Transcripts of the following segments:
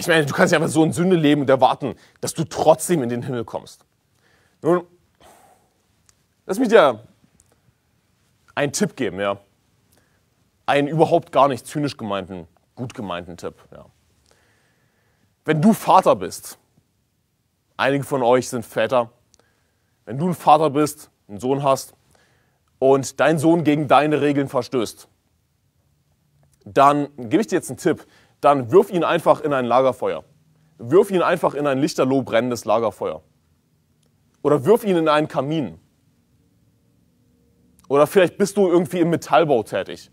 Ich meine, du kannst ja einfach so in Sünde leben und erwarten, dass du trotzdem in den Himmel kommst. Nun, lass mich dir einen Tipp geben, ja. Einen überhaupt gar nicht zynisch gemeinten, gut gemeinten Tipp, ja. Wenn du Vater bist, einige von euch sind Väter, wenn du ein Vater bist, einen Sohn hast und dein Sohn gegen deine Regeln verstößt, dann gebe ich dir jetzt einen Tipp, dann wirf ihn einfach in ein Lagerfeuer. Wirf ihn einfach in ein lichterloh brennendes Lagerfeuer. Oder wirf ihn in einen Kamin. Oder vielleicht bist du irgendwie im Metallbau tätig.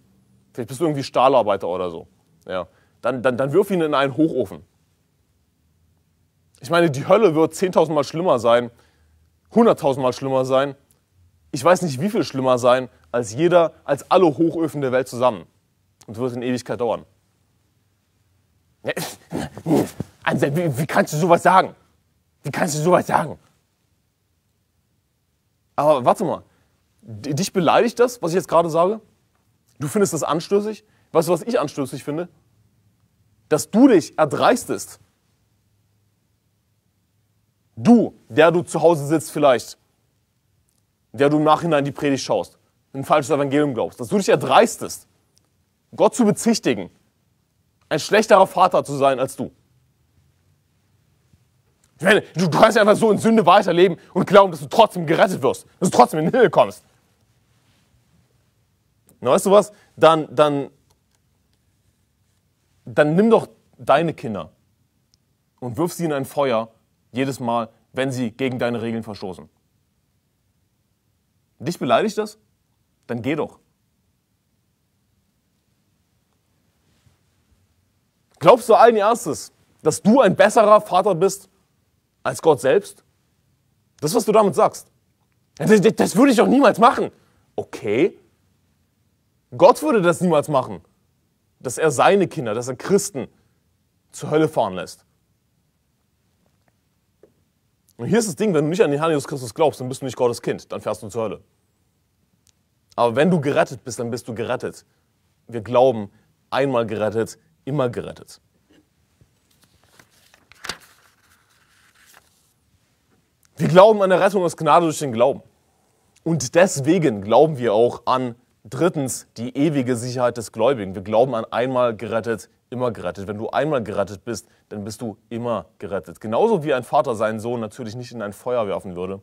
Vielleicht bist du irgendwie Stahlarbeiter oder so. Ja. Dann, dann, dann wirf ihn in einen Hochofen. Ich meine, die Hölle wird 10.000 Mal schlimmer sein, 100.000 Mal schlimmer sein. Ich weiß nicht, wie viel schlimmer sein als jeder, als alle Hochöfen der Welt zusammen. Und wird in Ewigkeit dauern. Äh, Anselm, also, wie, wie kannst du sowas sagen? Wie kannst du sowas sagen? Aber warte mal, dich beleidigt das, was ich jetzt gerade sage? Du findest das anstößig? Weißt du, was ich anstößig finde? Dass du dich erdreistest. Du, der du zu Hause sitzt vielleicht, der du im Nachhinein die Predigt schaust, ein falsches Evangelium glaubst, dass du dich erdreistest, Gott zu bezichtigen, ein schlechterer Vater zu sein als du. Meine, du, du kannst einfach so in Sünde weiterleben und glauben, dass du trotzdem gerettet wirst, dass du trotzdem in den Himmel kommst. Na, weißt du was? Dann, dann, dann nimm doch deine Kinder und wirf sie in ein Feuer jedes Mal, wenn sie gegen deine Regeln verstoßen. Dich beleidigt das? Dann geh doch. Glaubst du allen Ernstes, dass du ein besserer Vater bist als Gott selbst? Das, was du damit sagst. Das, das würde ich doch niemals machen. Okay. Gott würde das niemals machen, dass er seine Kinder, dass er Christen zur Hölle fahren lässt. Und hier ist das Ding, wenn du nicht an den Herrn Jesus Christus glaubst, dann bist du nicht Gottes Kind, dann fährst du zur Hölle. Aber wenn du gerettet bist, dann bist du gerettet. Wir glauben, einmal gerettet, immer gerettet. Wir glauben an der Rettung aus Gnade durch den Glauben. Und deswegen glauben wir auch an drittens die ewige Sicherheit des Gläubigen. Wir glauben an einmal gerettet, immer gerettet. Wenn du einmal gerettet bist, dann bist du immer gerettet. Genauso wie ein Vater seinen Sohn natürlich nicht in ein Feuer werfen würde,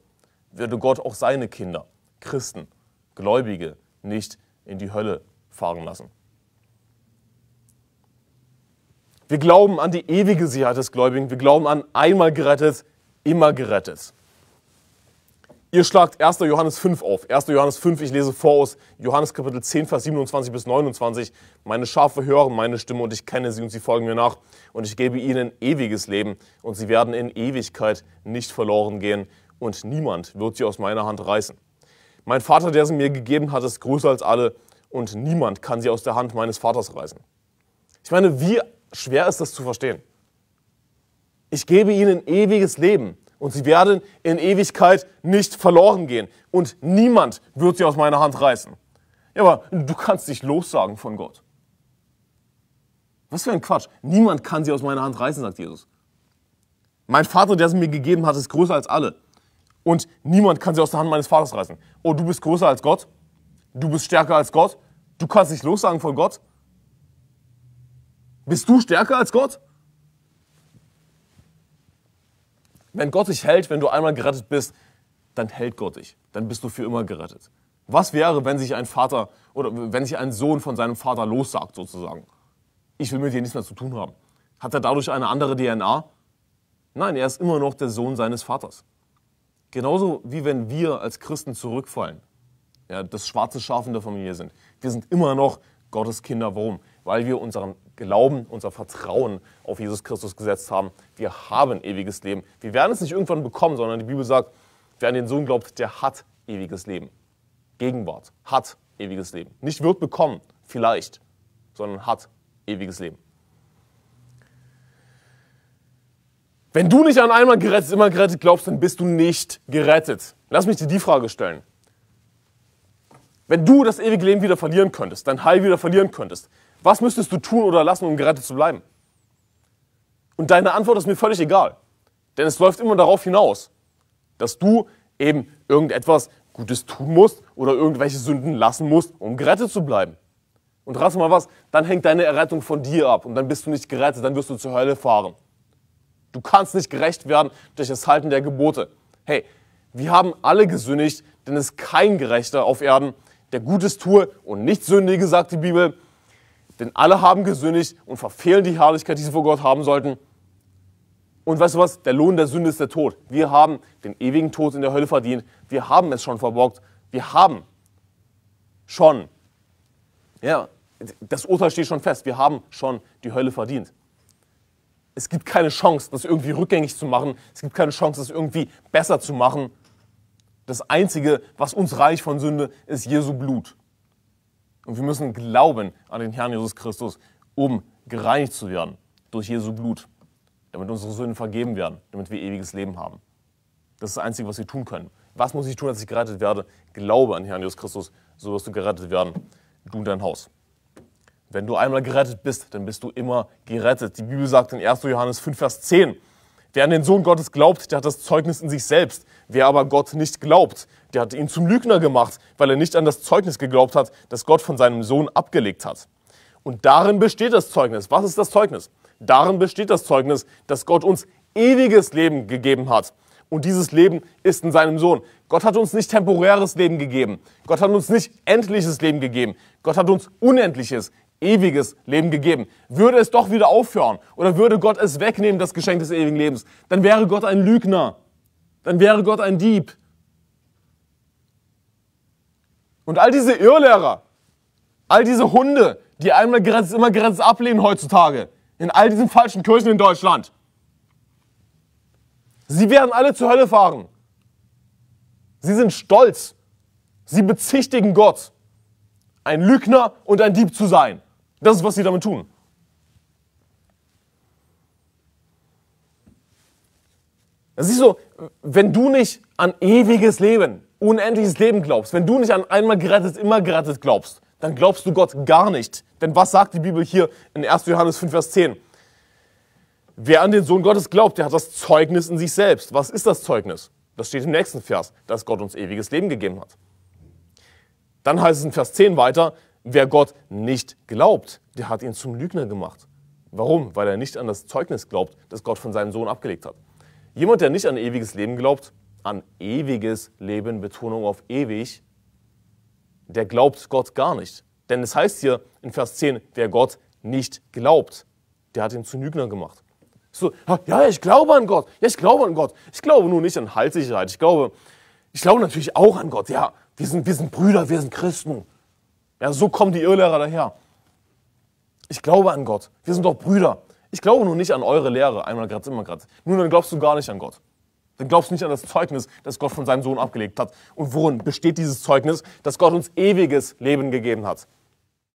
würde Gott auch seine Kinder, Christen, Gläubige, nicht in die Hölle fahren lassen. Wir glauben an die ewige Sicherheit des Gläubigen. Wir glauben an einmal gerettet, immer gerettet. Ihr schlagt 1. Johannes 5 auf. 1. Johannes 5, ich lese vor aus Johannes Kapitel 10, Vers 27 bis 29. Meine Schafe hören meine Stimme und ich kenne sie und sie folgen mir nach. Und ich gebe ihnen ewiges Leben und sie werden in Ewigkeit nicht verloren gehen und niemand wird sie aus meiner Hand reißen. Mein Vater, der sie mir gegeben hat, ist größer als alle und niemand kann sie aus der Hand meines Vaters reißen. Ich meine, wie schwer ist das zu verstehen. Ich gebe ihnen ewiges Leben und sie werden in Ewigkeit nicht verloren gehen und niemand wird sie aus meiner Hand reißen. Ja, aber du kannst dich lossagen von Gott. Was für ein Quatsch. Niemand kann sie aus meiner Hand reißen, sagt Jesus. Mein Vater, der sie mir gegeben hat, ist größer als alle. Und niemand kann sie aus der Hand meines Vaters reißen. Oh, du bist größer als Gott. Du bist stärker als Gott. Du kannst dich lossagen von Gott. Bist du stärker als Gott? Wenn Gott dich hält, wenn du einmal gerettet bist, dann hält Gott dich. Dann bist du für immer gerettet. Was wäre, wenn sich ein Vater oder wenn sich ein Sohn von seinem Vater lossagt, sozusagen? Ich will mit dir nichts mehr zu tun haben. Hat er dadurch eine andere DNA? Nein, er ist immer noch der Sohn seines Vaters. Genauso wie wenn wir als Christen zurückfallen, ja, das schwarze Schaf in der Familie sind. Wir sind immer noch Gottes Kinder. Warum? Weil wir unseren Glauben, unser Vertrauen auf Jesus Christus gesetzt haben. Wir haben ewiges Leben. Wir werden es nicht irgendwann bekommen, sondern die Bibel sagt, wer an den Sohn glaubt, der hat ewiges Leben. Gegenwart hat ewiges Leben. Nicht wird bekommen, vielleicht, sondern hat ewiges Leben. Wenn du nicht an einmal gerettet, immer gerettet glaubst, dann bist du nicht gerettet. Lass mich dir die Frage stellen. Wenn du das ewige Leben wieder verlieren könntest, dein Heil wieder verlieren könntest, was müsstest du tun oder lassen, um gerettet zu bleiben? Und deine Antwort ist mir völlig egal. Denn es läuft immer darauf hinaus, dass du eben irgendetwas Gutes tun musst oder irgendwelche Sünden lassen musst, um gerettet zu bleiben. Und rass mal was, dann hängt deine Errettung von dir ab und dann bist du nicht gerettet, dann wirst du zur Hölle fahren. Du kannst nicht gerecht werden durch das Halten der Gebote. Hey, wir haben alle gesündigt, denn es ist kein Gerechter auf Erden, der Gutes tue und nicht sündige, sagt die Bibel. Denn alle haben gesündigt und verfehlen die Herrlichkeit, die sie vor Gott haben sollten. Und weißt du was? Der Lohn der Sünde ist der Tod. Wir haben den ewigen Tod in der Hölle verdient. Wir haben es schon verborgt. Wir haben schon, ja, das Urteil steht schon fest. Wir haben schon die Hölle verdient. Es gibt keine Chance, das irgendwie rückgängig zu machen. Es gibt keine Chance, das irgendwie besser zu machen. Das Einzige, was uns reich von Sünde, ist Jesu Blut. Und wir müssen glauben an den Herrn Jesus Christus, um gereinigt zu werden durch Jesu Blut, damit unsere Sünden vergeben werden, damit wir ewiges Leben haben. Das ist das Einzige, was wir tun können. Was muss ich tun, dass ich gerettet werde? Glaube an Herrn Jesus Christus, so wirst du gerettet werden, du und dein Haus. Wenn du einmal gerettet bist, dann bist du immer gerettet. Die Bibel sagt in 1. Johannes 5, Vers 10, Wer an den Sohn Gottes glaubt, der hat das Zeugnis in sich selbst. Wer aber Gott nicht glaubt, der hat ihn zum Lügner gemacht, weil er nicht an das Zeugnis geglaubt hat, das Gott von seinem Sohn abgelegt hat. Und darin besteht das Zeugnis. Was ist das Zeugnis? Darin besteht das Zeugnis, dass Gott uns ewiges Leben gegeben hat. Und dieses Leben ist in seinem Sohn. Gott hat uns nicht temporäres Leben gegeben. Gott hat uns nicht endliches Leben gegeben. Gott hat uns unendliches, ewiges Leben gegeben. Würde es doch wieder aufhören oder würde Gott es wegnehmen, das Geschenk des ewigen Lebens, dann wäre Gott ein Lügner, dann wäre Gott ein Dieb. Und all diese Irrlehrer, all diese Hunde, die einmal Gesetz, immer Grenzen ablehnen heutzutage, in all diesen falschen Kirchen in Deutschland, sie werden alle zur Hölle fahren. Sie sind stolz. Sie bezichtigen Gott, ein Lügner und ein Dieb zu sein. Das ist, was sie damit tun. Das ist so, wenn du nicht an ewiges Leben, unendliches Leben glaubst, wenn du nicht an einmal gerettet, immer gerettet glaubst, dann glaubst du Gott gar nicht. Denn was sagt die Bibel hier in 1. Johannes 5, Vers 10? Wer an den Sohn Gottes glaubt, der hat das Zeugnis in sich selbst. Was ist das Zeugnis? Das steht im nächsten Vers, dass Gott uns ewiges Leben gegeben hat. Dann heißt es in Vers 10 weiter, Wer Gott nicht glaubt, der hat ihn zum Lügner gemacht. Warum? Weil er nicht an das Zeugnis glaubt, das Gott von seinem Sohn abgelegt hat. Jemand, der nicht an ewiges Leben glaubt, an ewiges Leben, Betonung auf ewig, der glaubt Gott gar nicht. Denn es heißt hier in Vers 10, wer Gott nicht glaubt, der hat ihn zum Lügner gemacht. So, ja, ich glaube an Gott, ja, ich glaube an Gott. Ich glaube nur nicht an Haltsicherheit. Ich glaube, ich glaube natürlich auch an Gott. Ja, wir sind, wir sind Brüder, wir sind Christen. Ja, so kommen die Irrlehrer daher. Ich glaube an Gott. Wir sind doch Brüder. Ich glaube nur nicht an eure Lehre, einmal grad, immer grad. Nun, dann glaubst du gar nicht an Gott. Dann glaubst du nicht an das Zeugnis, das Gott von seinem Sohn abgelegt hat. Und worin besteht dieses Zeugnis, dass Gott uns ewiges Leben gegeben hat?